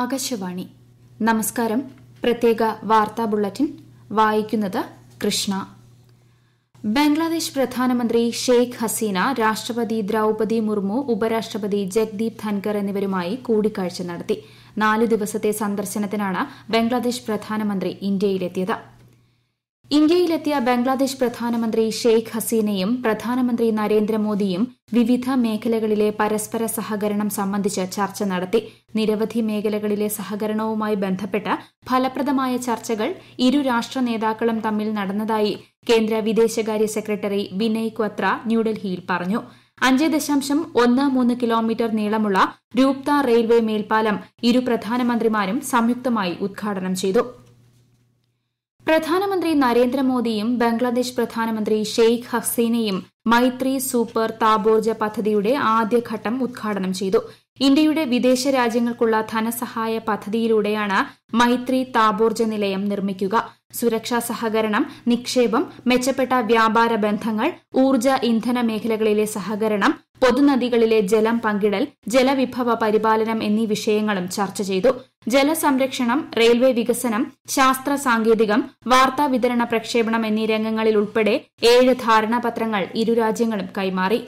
ആകാശവാണി നമസ്കാരം പ്രത്യേക വാർത്താ ബുള്ളറ്റിൻ വായിക്കുന്നത് കൃഷ്ണ ബംഗ്ലാദേശ് പ്രധാനമന്ത്രി ഷെയ്ഖ് ഹസീന രാഷ്ട്രപതി ദ്രൌപതി മുർമു ഉപരാഷ്ട്രപതി ജഗ്ദീപ് ധൻകർ എന്നിവരുമായി കൂടിക്കാഴ്ച നടത്തി നാലു ദിവസത്തെ സന്ദർശനത്തിനാണ് ബംഗ്ലാദേശ് പ്രധാനമന്ത്രി ഇന്ത്യയിലെത്തിയത് ഇന്ത്യയിലെത്തിയ ബംഗ്ലാദേശ് പ്രധാനമന്ത്രി ഷെയ്ഖ് ഹസീനയും പ്രധാനമന്ത്രി നരേന്ദ്രമോദിയും വിവിധ മേഖലകളിലെ പരസ്പര സഹകരണം സംബന്ധിച്ച് ചർച്ച നടത്തി നിരവധി മേഖലകളിലെ സഹകരണവുമായി ബന്ധപ്പെട്ട ഫലപ്രദമായ ചർച്ചകൾ ഇരു രാഷ്ട്ര നേതാക്കളും തമ്മിൽ നടന്നതായി കേന്ദ്ര വിദേശകാര്യ സെക്രട്ടറി വിനയ് ക്വത്ര ന്യൂഡൽഹിയിൽ പറഞ്ഞു അഞ്ച് ദശാംശം ഒന്ന് മൂന്ന് കിലോമീറ്റർ നീളമുള്ള രൂപ്ത റെയിൽവേ മേൽപ്പാലം ഇരു പ്രധാനമന്ത്രിമാരും സംയുക്തമായി ഉദ്ഘാടനം ചെയ്തു പ്രധാനമന്ത്രി നരേന്ദ്രമോദിയും ബംഗ്ലാദേശ് പ്രധാനമന്ത്രി ഷെയ്ഖ് ഹസീനയും മൈത്രി സൂപ്പർ താബോർജ പദ്ധതിയുടെ ആദ്യഘട്ടം ഉദ്ഘാടനം ചെയ്തു ഇന്ത്യയുടെ വിദേശ രാജ്യങ്ങൾക്കുള്ള ധനസഹായ പദ്ധതിയിലൂടെയാണ് മൈത്രി താബോർജ നിലയം നിർമ്മിക്കുക സുരക്ഷാ സഹകരണം നിക്ഷേപം മെച്ചപ്പെട്ട വ്യാപാര ബന്ധങ്ങൾ ഊർജ ഇന്ധന മേഖലകളിലെ സഹകരണം പൊതുനദികളിലെ ജലം പങ്കിടൽ ജലവിഭവ പരിപാലനം എന്നീ വിഷയങ്ങളും ചർച്ച ചെയ്തു ജലസംരക്ഷണം റെയിൽവേ വികസനം ശാസ്ത്ര സാങ്കേതികം വാർത്താ വിതരണ പ്രക്ഷേപണം എന്നീ ഉൾപ്പെടെ ഏഴ് ധാരണാപത്രങ്ങൾ ഇരു രാജ്യങ്ങളും കൈമാറി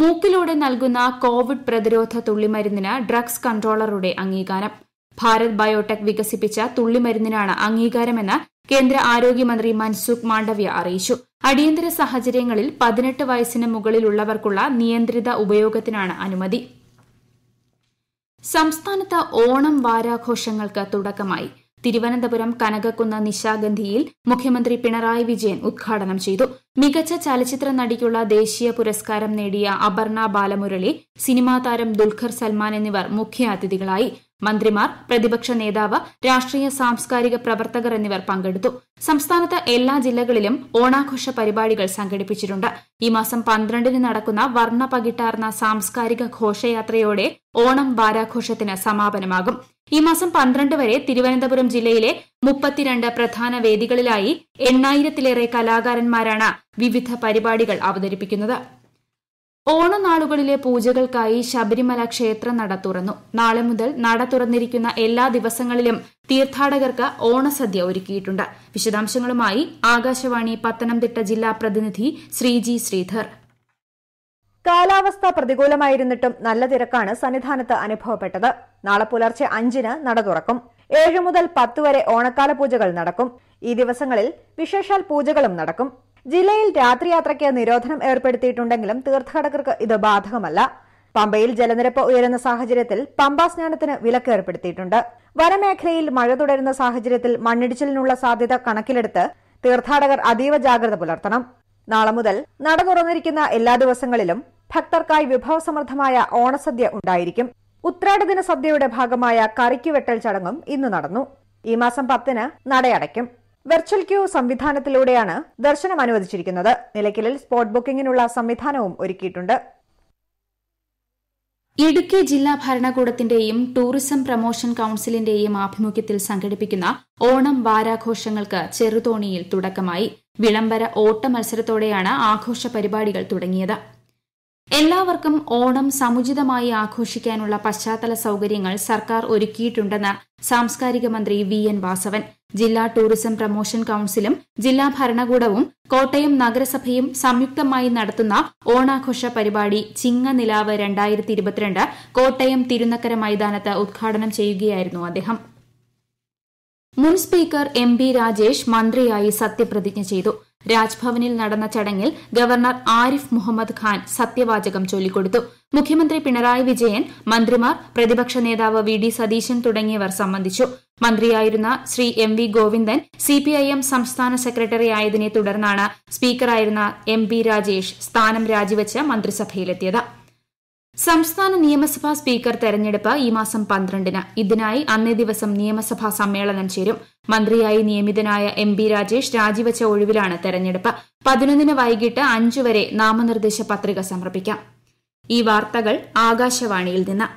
മൂക്കിലൂടെ നൽകുന്ന കോവിഡ് പ്രതിരോധ തുള്ളിമരുന്നിന് ഡ്രഗ്സ് കൺട്രോളറുടെ അംഗീകാരം ഭാരത് ബയോടെക് വികസിപ്പിച്ച തുള്ളിമരുന്നിനാണ് അംഗീകാരമെന്ന് കേന്ദ്ര ആരോഗ്യമന്ത്രി മൻസുഖ് മാണ്ഡവ്യ അറിയിച്ചു അടിയന്തര സാഹചര്യങ്ങളിൽ പതിനെട്ട് വയസ്സിന് മുകളിലുള്ളവർക്കുള്ള നിയന്ത്രിത ഉപയോഗത്തിനാണ് അനുമതി സംസ്ഥാനത്ത് ഓണം വാരാഘോഷങ്ങൾക്ക് തുടക്കമായി തിരുവനന്തപുരം കനകക്കുന്ന് നിശാഗന്ധിയിൽ മുഖ്യമന്ത്രി പിണറായി വിജയൻ ഉദ്ഘാടനം ചെയ്തു മികച്ച ചലച്ചിത്ര നടിക്കുള്ള ദേശീയ പുരസ്കാരം നേടിയ അപർണ ബാലമുരളി സിനിമാ താരം ദുൽഖർ സൽമാൻ എന്നിവർ മുഖ്യാതിഥികളായി മന്ത്രിമാർ പ്രതിപക്ഷ നേതാവ് രാഷ്ട്രീയ സാംസ്കാരിക പ്രവർത്തകർ എന്നിവർ പങ്കെടുത്തു സംസ്ഥാനത്ത് എല്ലാ ജില്ലകളിലും ഓണാഘോഷ പരിപാടികൾ സംഘടിപ്പിച്ചിട്ടുണ്ട് ഈ മാസം പന്ത്രണ്ടിന് നടക്കുന്ന വർണ്ണ പകിട്ടാർന്ന സാംസ്കാരിക ഘോഷയാത്രയോടെ ഓണം വാരാഘോഷത്തിന് സമാപനമാകും ഈ മാസം പന്ത്രണ്ട് വരെ തിരുവനന്തപുരം ജില്ലയിലെ മുപ്പത്തിരണ്ട് പ്രധാന വേദികളിലായി എണ്ണായിരത്തിലേറെ കലാകാരന്മാരാണ് വിവിധ പരിപാടികൾ അവതരിപ്പിക്കുന്നത് ഓണനാളുകളിലെ പൂജകൾക്കായി ശബരിമല നട തുറന്നു നാളെ മുതൽ നട തുറന്നിരിക്കുന്ന എല്ലാ ദിവസങ്ങളിലും തീർത്ഥാടകർക്ക് ഓണസദ്യ ഒരുക്കിയിട്ടുണ്ട് വിശദാംശങ്ങളുമായി ആകാശവാണി പത്തനംതിട്ട ജില്ലാ പ്രതിനിധി ശ്രീജി ശ്രീധർ കാലാവസ്ഥ പ്രതികൂലമായിരുന്നിട്ടും നല്ല തിരക്കാണ് സന്നിധാനത്ത് അനുഭവപ്പെട്ടത് നാളെ പുലർച്ചെ അഞ്ചിന് നട തുറക്കും ഏഴ് മുതൽ പത്ത് വരെ ഓണക്കാല പൂജകൾ നടക്കും ഈ ദിവസങ്ങളിൽ വിശേഷാൽ പൂജകളും നടക്കും ജില്ലയിൽ രാത്രിയാത്രയ്ക്ക് നിരോധനം ഏർപ്പെടുത്തിയിട്ടുണ്ടെങ്കിലും തീർത്ഥാടകർക്ക് ഇത് ബാധകമല്ല പമ്പയിൽ ജലനിരപ്പ് ഉയരുന്ന സാഹചര്യത്തിൽ പമ്പാ സ്നാനത്തിന് വിലക്ക് ഏർപ്പെടുത്തിയിട്ടുണ്ട് വനമേഖലയിൽ മഴ തുടരുന്ന സാഹചര്യത്തിൽ മണ്ണിടിച്ചിലിനുള്ള സാധ്യത കണക്കിലെടുത്ത് തീർത്ഥാടകർ അതീവ ജാഗ്രത പുലർത്തണം നാളെ മുതൽ നട തുറന്നിരിക്കുന്ന എല്ലാ ദിവസങ്ങളിലും ഭക്തർക്കായി വിഭവസമൃദ്ധമായ ഓണസദ്യ ഉണ്ടായിരിക്കും ഉത്രാടദിന സദ്യയുടെ ഭാഗമായ കറിക്കുവെട്ടൽ ചടങ്ങും ഇന്ന് നടന്നു ഈ മാസം പത്തിന് നടയടയ്ക്കും വെർച്വൽ ക്യൂ സംവിധാനത്തിലൂടെയാണ് ദർശനം അനുവദിച്ചിരിക്കുന്നത് നിലയ്ക്കലിൽ സ്പോട്ട് ബുക്കിംഗിനുള്ള സംവിധാനവും ഒരുക്കിയിട്ടുണ്ട് ഇടുക്കി ജില്ലാ ഭരണകൂടത്തിന്റെയും ടൂറിസം പ്രൊമോഷൻ കൌൺസിലിന്റെയും ആഭിമുഖ്യത്തിൽ സംഘടിപ്പിക്കുന്ന ഓണം വാരാഘോഷങ്ങൾക്ക് ചെറുതോണിയിൽ തുടക്കമായി വിളംബര ഓട്ട മത്സരത്തോടെയാണ് ആഘോഷ പരിപാടികൾ തുടങ്ങിയത് എല്ലാവർക്കും ഓണം സമുചിതമായി ആഘോഷിക്കാനുള്ള പശ്ചാത്തല സൌകര്യങ്ങൾ സർക്കാർ ഒരുക്കിയിട്ടുണ്ടെന്ന് സാംസ്കാരിക മന്ത്രി വി എൻ വാസവൻ ജില്ലാ ടൂറിസം പ്രമോഷൻ കൌൺസിലും ജില്ലാ ഭരണകൂടവും കോട്ടയം നഗരസഭയും സംയുക്തമായി നടത്തുന്ന ഓണാഘോഷ പരിപാടി ചിങ്ങനിലാവ് കോട്ടയം തിരുനക്കര മൈതാനത്ത് ഉദ്ഘാടനം ചെയ്യുകയായിരുന്നു അദ്ദേഹം മുൻ സ്പീക്കർ എം ബി രാജേഷ് മന്ത്രിയായി സത്യപ്രതിജ്ഞ ചെയ്തു രാജ്ഭവനിൽ നടന്ന ചടങ്ങിൽ ഗവർണർ ആരിഫ് മുഹമ്മദ് ഖാൻ സത്യവാചകം ചൊല്ലിക്കൊടുത്തു മുഖ്യമന്ത്രി പിണറായി വിജയൻ മന്ത്രിമാർ പ്രതിപക്ഷ നേതാവ് വി ഡി സതീശൻ തുടങ്ങിയവർ സംബന്ധിച്ചു മന്ത്രിയായിരുന്ന Shri M V Govindan CPIM സംസ്ഥാന സെക്രട്ടറി ആയതിനെ തുടർന്നാണ് സ്പീക്കറായിരുന്ന എം പി രാജേഷ് സ്ഥാനം രാജിവച്ച് മന്ത്രിസഭയിലെത്തിയത് സംസ്ഥാന നിയമസഭാ സ്പീക്കർ തെരഞ്ഞെടുപ്പ് ഈ മാസം പന്ത്രണ്ടിന് ഇതിനായി അന്നേ ദിവസം നിയമസഭാ സമ്മേളനം ചേരും മന്ത്രിയായി നിയമിതനായ എം പി രാജേഷ് രാജിവച്ച ഒഴിവിലാണ് തെരഞ്ഞെടുപ്പ് പതിനൊന്നിന് വൈകിട്ട് അഞ്ചുവരെ വരെ നാമനിർദ്ദേശ പത്രിക സമർപ്പിക്കാം ഈ വാർത്തകൾ ആകാശവാണിയിൽ നിന്നാണ്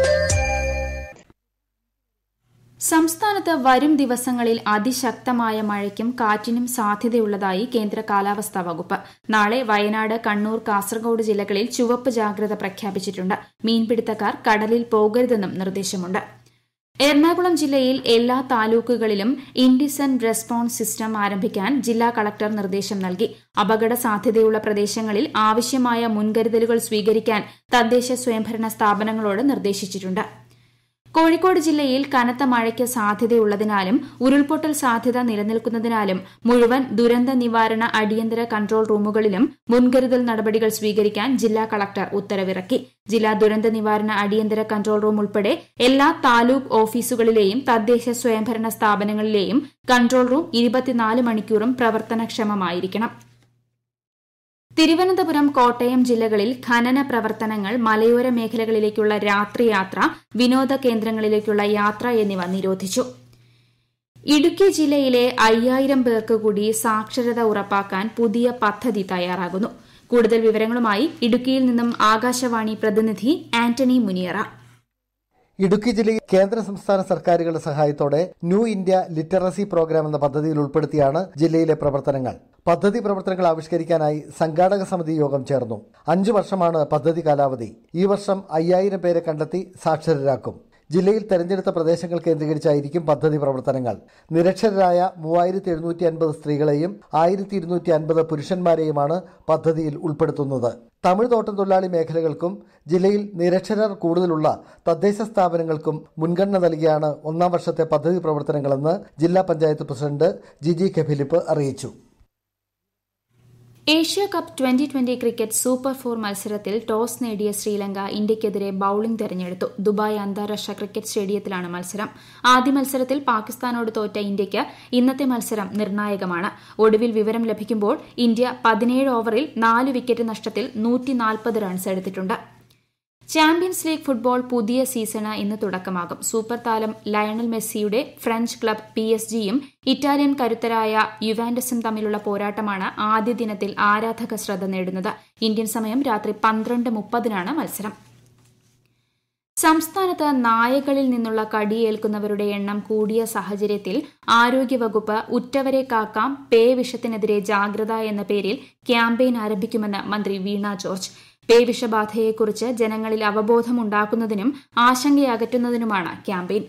സംസ്ഥാനത്ത് വരും ദിവസങ്ങളിൽ അതിശക്തമായ മഴയ്ക്കും കാറ്റിനും സാധ്യതയുള്ളതായി കേന്ദ്ര കാലാവസ്ഥാ വകുപ്പ് നാളെ വയനാട് കണ്ണൂർ കാസർഗോഡ് ജില്ലകളിൽ ചുവപ്പ് ജാഗ്രത പ്രഖ്യാപിച്ചിട്ടുണ്ട് മീൻപിടുത്തക്കാർ കടലിൽ പോകരുതെന്നും നിർദ്ദേശമുണ്ട് എറണാകുളം ജില്ലയിൽ എല്ലാ താലൂക്കുകളിലും ഇൻഡിസെന്റ് റെസ്പോൺസ് സിസ്റ്റം ആരംഭിക്കാൻ ജില്ലാ കളക്ടർ നിർദ്ദേശം നൽകി അപകട സാധ്യതയുള്ള പ്രദേശങ്ങളിൽ ആവശ്യമായ മുൻകരുതലുകൾ സ്വീകരിക്കാൻ തദ്ദേശ സ്വയംഭരണ സ്ഥാപനങ്ങളോട് നിർദ്ദേശിച്ചിട്ടുണ്ട് കോഴിക്കോട് ജില്ലയിൽ കനത്ത മഴയ്ക്ക് സാധ്യതയുള്ളതിനാലും ഉരുൾപൊട്ടൽ സാധ്യത നിലനിൽക്കുന്നതിനാലും മുഴുവൻ ദുരന്ത നിവാരണ അടിയന്തര കൺട്രോൾ റൂമുകളിലും മുൻകരുതൽ നടപടികൾ സ്വീകരിക്കാൻ ജില്ലാ കളക്ടർ ഉത്തരവിറക്കി ജില്ലാ ദുരന്ത നിവാരണ അടിയന്തര കൺട്രോൾ റൂം ഉൾപ്പെടെ എല്ലാ താലൂക്ക് ഓഫീസുകളിലെയും തദ്ദേശ സ്വയംഭരണ സ്ഥാപനങ്ങളിലെയും കൺട്രോൾ റൂം ഇരുപത്തിനാല് മണിക്കൂറും പ്രവർത്തനക്ഷമമായിരിക്കണം തിരുവനന്തപുരം കോട്ടയം ജില്ലകളിൽ ഖനന പ്രവർത്തനങ്ങൾ മലയോര മേഖലകളിലേക്കുള്ള രാത്രിയാത്ര വിനോദ കേന്ദ്രങ്ങളിലേക്കുള്ള യാത്ര എന്നിവ നിരോധിച്ചു ഇടുക്കി ജില്ലയിലെ അയ്യായിരം പേർക്ക് കൂടി സാക്ഷരത ഉറപ്പാക്കാൻ പുതിയ പദ്ധതി തയ്യാറാകുന്നു കൂടുതൽ വിവരങ്ങളുമായി ഇടുക്കിയിൽ നിന്നും ആകാശവാണി പ്രതിനിധി ആന്റണി മുനിയറ ഇടുക്കി ജില്ലയിൽ കേന്ദ്ര സംസ്ഥാന സർക്കാരുകളുടെ സഹായത്തോടെ ന്യൂ ഇന്ത്യ ലിറ്ററസി പ്രോഗ്രാം എന്ന പദ്ധതിയിൽ ഉൾപ്പെടുത്തിയാണ് ജില്ലയിലെ പ്രവർത്തനങ്ങൾ പദ്ധതി പ്രവർത്തനങ്ങൾ ആവിഷ്കരിക്കാനായി സംഘാടക സമിതി യോഗം ചേർന്നു അഞ്ചു വർഷമാണ് പദ്ധതി കാലാവധി ഈ വർഷം അയ്യായിരം പേരെ കണ്ടെത്തി സാക്ഷരരാക്കും ജില്ലയിൽ തെരഞ്ഞെടുത്ത പ്രദേശങ്ങൾ കേന്ദ്രീകരിച്ചായിരിക്കും പദ്ധതി പ്രവർത്തനങ്ങൾ നിരക്ഷരരായ മൂവായിരത്തി എഴുന്നൂറ്റി അൻപത് സ്ത്രീകളെയും ആയിരത്തി ഇരുന്നൂറ്റി അൻപത് പുരുഷന്മാരെയുമാണ് പദ്ധതിയിൽ ഉൾപ്പെടുത്തുന്നത് തമിഴ് തോട്ടം തൊഴിലാളി മേഖലകൾക്കും ജില്ലയിൽ നിരക്ഷരർ കൂടുതലുള്ള തദ്ദേശ സ്ഥാപനങ്ങൾക്കും മുൻഗണന നൽകിയാണ് ഒന്നാം വർഷത്തെ പദ്ധതി പ്രവർത്തനങ്ങളെന്ന് ജില്ലാ panchayat president Jiji K Philip അറിയിച്ചു Asia cup twenty twenty cricket super four മത്സരത്തിൽ ടോസ് നേടിയ ശ്രീലങ്ക ഇന്ത്യക്കെതിരെ ബൌളിംഗ് തെരഞ്ഞെടുത്തു ദുബായ് അന്താരാഷ്ട്ര ക്രിക്കറ്റ് സ്റ്റേഡിയത്തിലാണ് മത്സരം ആദ്യ മത്സരത്തിൽ പാകിസ്ഥാനോട് തോറ്റ ഇന്ത്യയ്ക്ക് ഇന്നത്തെ മത്സരം നിർണായകമാണ് ഒടുവിൽ വിവരം ലഭിക്കുമ്പോൾ ഇന്ത്യ പതിനേഴ് ഓവറിൽ നാല് വിക്കറ്റ് നഷ്ടത്തിൽ റൺസ് എടുത്തിട്ടുണ്ട് ചാമ്പ്യൻസ് ലീഗ് ഫുട്ബോൾ പുതിയ സീസണ് ഇന്ന് തുടക്കമാകും സൂപ്പർ താരം ലയണൽ മെസ്സിയുടെ ഫ്രഞ്ച് ക്ലബ് പി എസ് ജിയും ഇറ്റാലിയൻ കരുത്തരായ യുവാൻഡസും തമ്മിലുള്ള പോരാട്ടമാണ് ആദ്യ ദിനത്തിൽ ആരാധക ശ്രദ്ധ നേടുന്നത് ഇന്ത്യൻ സമയം രാത്രി പന്ത്രണ്ട് മുപ്പതിനാണ് മത്സരം സംസ്ഥാനത്ത് നായകളിൽ നിന്നുള്ള കടിയേൽക്കുന്നവരുടെ എണ്ണം കൂടിയ സാഹചര്യത്തിൽ ആരോഗ്യവകുപ്പ് ഉറ്റവരെ കാക്കാം പേ വിഷത്തിനെതിരെ ജാഗ്രത എന്ന പേരിൽ ക്യാമ്പയിൻ ആരംഭിക്കുമെന്ന് മന്ത്രി വീണ ജോർജ് പേവിഷബാധയെക്കുറിച്ച് ജനങ്ങളിൽ അവബോധമുണ്ടാക്കുന്നതിനും ആശങ്കയകറ്റുന്നതിനുമാണ് ക്യാമ്പയിൻ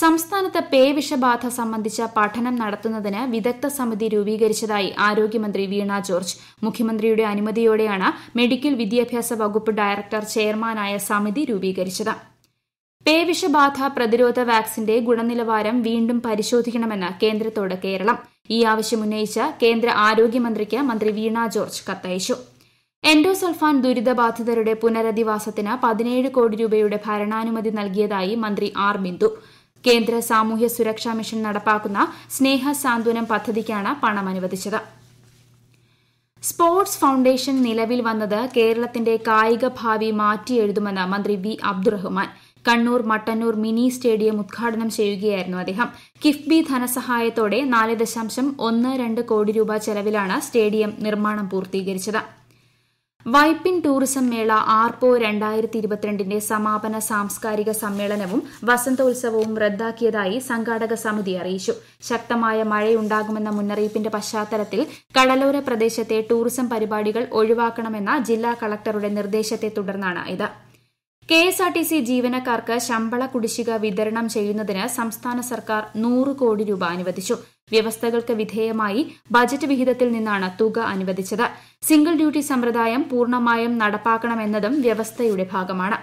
സംസ്ഥാനത്ത് പേവിഷബാധ സംബന്ധിച്ച പഠനം നടത്തുന്നതിന് വിദഗ്ധ സമിതി രൂപീകരിച്ചതായി ആരോഗ്യമന്ത്രി വീണ ജോർജ് മുഖ്യമന്ത്രിയുടെ അനുമതിയോടെയാണ് മെഡിക്കൽ വിദ്യാഭ്യാസ വകുപ്പ് ഡയറക്ടർ ചെയർമാനായ സമിതി രൂപീകരിച്ചത് പേവിഷബാധ പ്രതിരോധ വാക്സിന്റെ ഗുണനിലവാരം വീണ്ടും പരിശോധിക്കണമെന്ന് കേന്ദ്രത്തോട് കേരളം ഈ ആവശ്യം ഉന്നയിച്ച് കേന്ദ്ര ആരോഗ്യമന്ത്രിക്ക് മന്ത്രി വീണ ജോർജ് കത്തയച്ചു എൻഡോസൾഫാൻ ദുരിതബാധിതരുടെ പുനരധിവാസത്തിന് പതിനേഴ് കോടി രൂപയുടെ ഭരണാനുമതി നൽകിയതായി മന്ത്രി ആർ ബിന്ദു കേന്ദ്ര സാമൂഹ്യ സുരക്ഷാ മിഷൻ നടപ്പാക്കുന്ന സ്നേഹ സാന്ത്വനം പദ്ധതിക്കാണ് പണം അനുവദിച്ചത് സ്പോർട്സ് ഫൌണ്ടേഷൻ നിലവിൽ വന്നത് കേരളത്തിന്റെ കായിക ഭാവി മാറ്റിയെഴുതുമെന്ന് മന്ത്രി V Abdurahman Kannur Mattannur mini stadium ഉദ്ഘാടനം ചെയ്യുകയായിരുന്നു അദ്ദേഹം കിഫ്ബി ധനസഹായത്തോടെ നാല് ദശാംശം ഒന്ന് രണ്ട് കോടി രൂപ ചെലവിലാണ് സ്റ്റേഡിയം നിർമ്മാണം പൂർത്തീകരിച്ചത് വൈപ്പിൻ ടൂറിസം മേള ആർപോ രണ്ടായിരത്തി ഇരുപത്തിരണ്ടിന്റെ സമാപന സാംസ്കാരിക സമ്മേളനവും വസന്തോത്സവവും റദ്ദാക്കിയതായി സംഘാടക സമിതി അറിയിച്ചു ശക്തമായ മഴയുണ്ടാകുമെന്ന മുന്നറിയിപ്പിന്റെ പശ്ചാത്തലത്തിൽ കടലോര പ്രദേശത്തെ ടൂറിസം പരിപാടികൾ ഒഴിവാക്കണമെന്ന ജില്ലാ കളക്ടറുടെ നിർദ്ദേശത്തെ തുടർന്നാണ് ഇത് K S R T C ജീവനക്കാർക്ക് ശമ്പള കുടിശ്ശിക വിതരണം ചെയ്യുന്നതിന് സംസ്ഥാന സർക്കാർ നൂറ് കോടി രൂപ അനുവദിച്ചു വ്യവസ്ഥകൾക്ക് വിധേയമായി ബജറ്റ് വിഹിതത്തിൽ നിന്നാണ് തുക അനുവദിച്ചത് സിംഗിൾ ഡ്യൂട്ടി സമ്പ്രദായം പൂർണ്ണമായും നടപ്പാക്കണമെന്നതും വ്യവസ്ഥയുടെ ഭാഗമാണ്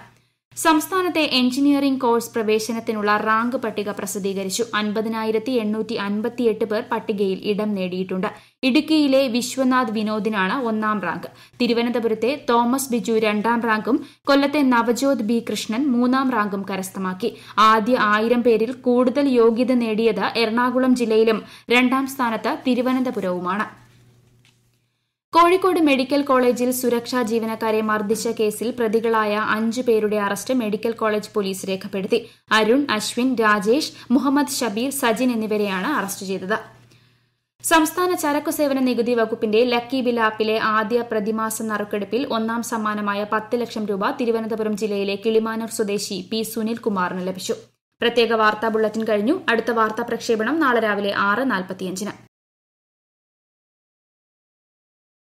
സംസ്ഥാനത്തെ എഞ്ചിനീയറിംഗ് കോഴ്സ് പ്രവേശനത്തിനുള്ള റാങ്ക് പട്ടിക പ്രസിദ്ധീകരിച്ചു അൻപതിനായിരത്തി എണ്ണൂറ്റി അൻപത്തിയെട്ട് പേർ പട്ടികയിൽ ഇടം നേടിയിട്ടുണ്ട് ഇടുക്കിയിലെ വിശ്വനാഥ് വിനോദിനാണ് ഒന്നാം റാങ്ക് തിരുവനന്തപുരത്തെ തോമസ് ബിജു രണ്ടാം റാങ്കും കൊല്ലത്തെ നവജ്യോത് ബി കൃഷ്ണൻ മൂന്നാം റാങ്കും കരസ്ഥമാക്കി ആദ്യ ആയിരം പേരിൽ കൂടുതൽ യോഗ്യത നേടിയത് എറണാകുളം ജില്ലയിലും രണ്ടാം സ്ഥാനത്ത് തിരുവനന്തപുരവുമാണ് കോഴിക്കോട് മെഡിക്കൽ കോളേജിൽ സുരക്ഷാ ജീവനക്കാരെ മർദ്ദിച്ച കേസിൽ പ്രതികളായ അഞ്ച് പേരുടെ അറസ്റ്റ് മെഡിക്കൽ കോളേജ് പോലീസ് രേഖപ്പെടുത്തി അരുൺ അശ്വിൻ രാജേഷ് മുഹമ്മദ് ഷബീർ സജിൻ എന്നിവരെയാണ് അറസ്റ്റ് ചെയ്തത് സംസ്ഥാന ചരക്കു സേവന നികുതി വകുപ്പിന്റെ ലക്കി ബിൽ ആപ്പിലെ ആദ്യ പ്രതിമാസ നറുക്കെടുപ്പിൽ ഒന്നാം സമ്മാനമായ പത്ത് ലക്ഷം രൂപ തിരുവനന്തപുരം ജില്ലയിലെ കിളിമാനൂർ സ്വദേശി പി സുനിൽകുമാറിന് ലഭിച്ചു പ്രത്യേക വാർത്താ ബുള്ളറ്റിൻ കഴിഞ്ഞു അടുത്ത വാർത്താ പ്രക്ഷേപണം നാളെ രാവിലെ ആറ് നാൽപ്പത്തിയഞ്ചിന്